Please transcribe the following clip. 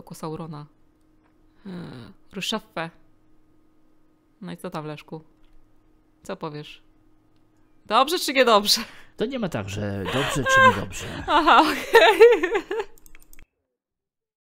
Soku Saurona. Hmm. No i co tam, Leszku? Co powiesz? Dobrze czy niedobrze? To nie ma tak, że dobrze czy niedobrze. Aha, okej. Okay.